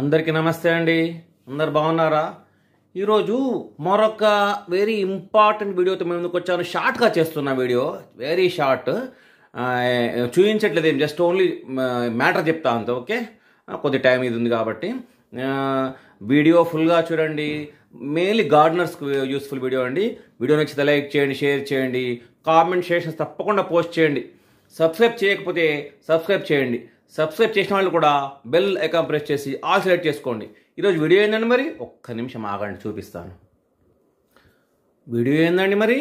అందరికీ నమస్తే అండి అందరు బాగున్నారా ఈరోజు మరొక వెరీ ఇంపార్టెంట్ వీడియోతో మేము ఎందుకు వచ్చాను షార్ట్గా చేస్తున్న వీడియో వెరీ షార్ట్ చూపించట్లేదు ఏం జస్ట్ ఓన్లీ మ్యాటర్ చెప్తా అంత ఓకే కొద్ది టైం ఇది ఉంది కాబట్టి వీడియో ఫుల్గా చూడండి మెయిన్లీ గార్డనర్స్కి యూస్ఫుల్ వీడియో అండి వీడియో నచ్చితే లైక్ చేయండి షేర్ చేయండి కామెంట్ సెషన్స్ తప్పకుండా పోస్ట్ చేయండి సబ్స్క్రైబ్ చేయకపోతే సబ్స్క్రైబ్ చేయండి సబ్స్క్రైబ్ చేసిన వాళ్ళు కూడా బెల్ ఐకాన్ ప్రెస్ చేసి ఆల్ సెలెక్ట్ చేసుకోండి ఈరోజు వీడియో ఏందండి మరి ఒక్క నిమిషం ఆగండి చూపిస్తాను వీడియో ఏందండి మరి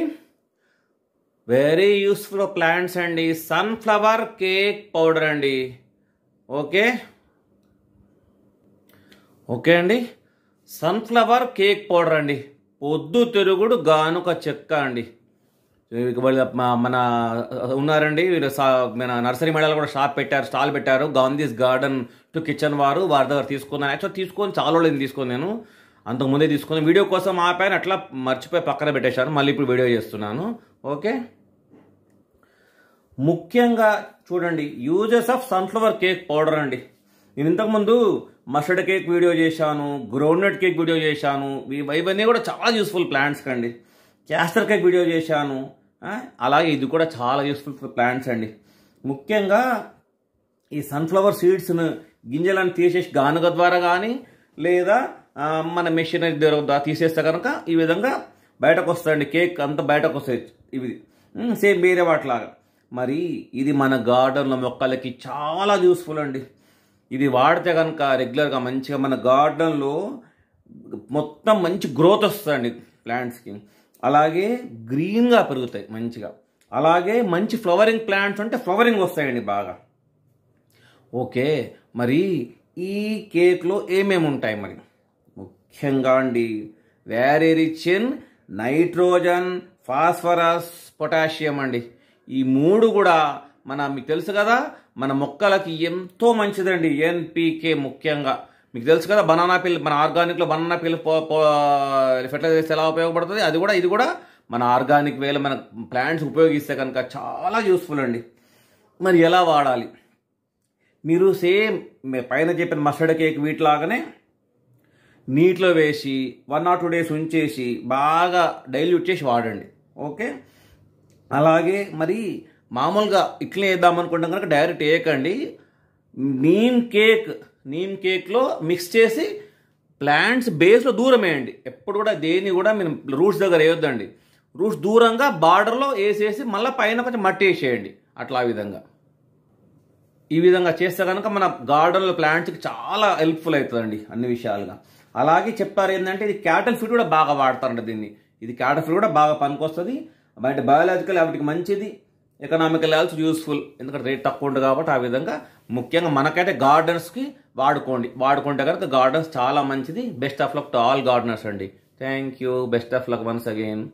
వెరీ యూస్ఫుల్ ప్లాంట్స్ అండి సన్ఫ్లవర్ కేక్ పౌడర్ అండి ఓకే ఓకే అండి సన్ఫ్లవర్ కేక్ పౌడర్ అండి పొద్దు తిరుగుడు గానుక చెక్క అండి మన ఉన్నారండి మన నర్సరీ మేళాలు కూడా షాప్ పెట్టారు స్టాల్ పెట్టారు గాంధీస్ గార్డెన్ టు కిచెన్ వారు వారి దగ్గర తీసుకున్నాను యాక్చువల్ తీసుకొని చాలా రోజులు తీసుకొని నేను అంతకుముందే తీసుకుని వీడియో కోసం ఆపాను అట్లా మర్చిపోయి పక్కన పెట్టేశాను మళ్ళీ ఇప్పుడు వీడియో చేస్తున్నాను ఓకే ముఖ్యంగా చూడండి uses of sunflower cake powder అండి నేను ఇంతకుముందు మసడ్ కేక్ వీడియో చేశాను గ్రౌండ్నట్ కేక్ వీడియో చేశాను ఇవన్నీ కూడా చాలా యూస్ఫుల్ ప్లాంట్స్ కండి క్యాస్టర్ కేక్ వీడియో చేశాను అలాగే ఇది కూడా చాలా యూస్ఫుల్ ఫర్ ప్లాంట్స్ అండి ముఖ్యంగా ఈ సన్ఫ్లవర్ సీడ్స్ను గింజలను తీసేసి గానుగ ద్వారా కానీ లేదా మన మెషినరీ ద్వారా తీసేస్తే కనుక ఈ విధంగా బయటకు వస్తాయండి కేక్ అంతా బయటకు వస్తాయి ఇవి సేమ్ వేరే వాటిలాగా మరి ఇది మన గార్డెన్లో మొక్కలకి చాలా యూస్ఫుల్ అండి ఇది వాడితే కనుక రెగ్యులర్గా మంచిగా మన గార్డెన్లో మొత్తం మంచి గ్రోత్ వస్తుందండి ప్లాంట్స్కి అలాగే గ్రీన్గా పెరుగుతాయి మంచిగా అలాగే మంచి ఫ్లవరింగ్ ప్లాంట్స్ అంటే ఫ్లవరింగ్ వస్తాయండి బాగా ఓకే మరి ఈ కేక్లో ఏమేమి ఉంటాయి మరి ముఖ్యంగా అండి వేరే rich in nitrogen phosphorus potassium అండి ఈ మూడు కూడా మన మీకు తెలుసు కదా మన మొక్కలకి ఎంతో మంచిదండి ఎన్పికే ముఖ్యంగా మీకు తెలుసు కదా బనానా పిల్ మన ఆర్గానిక్లో బనానా పిల్ ఫెర్టిలైజర్స్ ఎలా ఉపయోగపడుతుంది అది కూడా ఇది కూడా మన ఆర్గానిక్ వేలు మన ప్లాంట్స్ ఉపయోగిస్తే కనుక చాలా యూస్ఫుల్ అండి మరి ఎలా వాడాలి మీరు సేమ్ పైన చెప్పిన మస్టర్డ్ కేక్ వీటిలాగానే నీటిలో వేసి వన్ ఆర్ టూ డేస్ ఉంచేసి బాగా డైల్యూట్ చేసి వాడండి ఓకే అలాగే మరి మామూలుగా ఇట్లే వేద్దాం అనుకుంటాం కనుక డైరెక్ట్ వేయకండి నీమ్ కేక్ నీమ్ కేక్లో మిక్స్ చేసి ప్లాంట్స్ బేస్లో దూరం వేయండి ఎప్పుడు కూడా దేన్ని కూడా మీరు రూట్స్ దగ్గర వేయొద్దండి రూట్స్ దూరంగా బార్డర్లో వేసేసి మళ్ళీ పైన కొంచెం మట్టి వేసేయండి అట్లా ఆ విధంగా ఈ విధంగా చేస్తే కనుక మన గార్డెన్లో ప్లాంట్స్కి చాలా హెల్ప్ఫుల్ అవుతుందండి అన్ని విషయాలుగా అలాగే చెప్తారు ఏంటంటే ఇది క్యాటల్ ఫీడ్ కూడా బాగా వాడతారండి దీన్ని ఇది క్యాటల్ ఫీడ్ కూడా బాగా పనికొస్తుంది బయట బయాలజికల్ వాటికి మంచిది ఎకనామికల్ ఆల్సో యూస్ఫుల్ ఎందుకంటే రేట్ తక్కువ ఉండదు కాబట్టి ఆ విధంగా ముఖ్యంగా మనకైతే గార్డెన్స్కి వాడుకోండి వాడుకుంటే కనుక గార్డెన్స్ చాలా మంచిది best of luck to all gardeners అండి thank you best of luck once again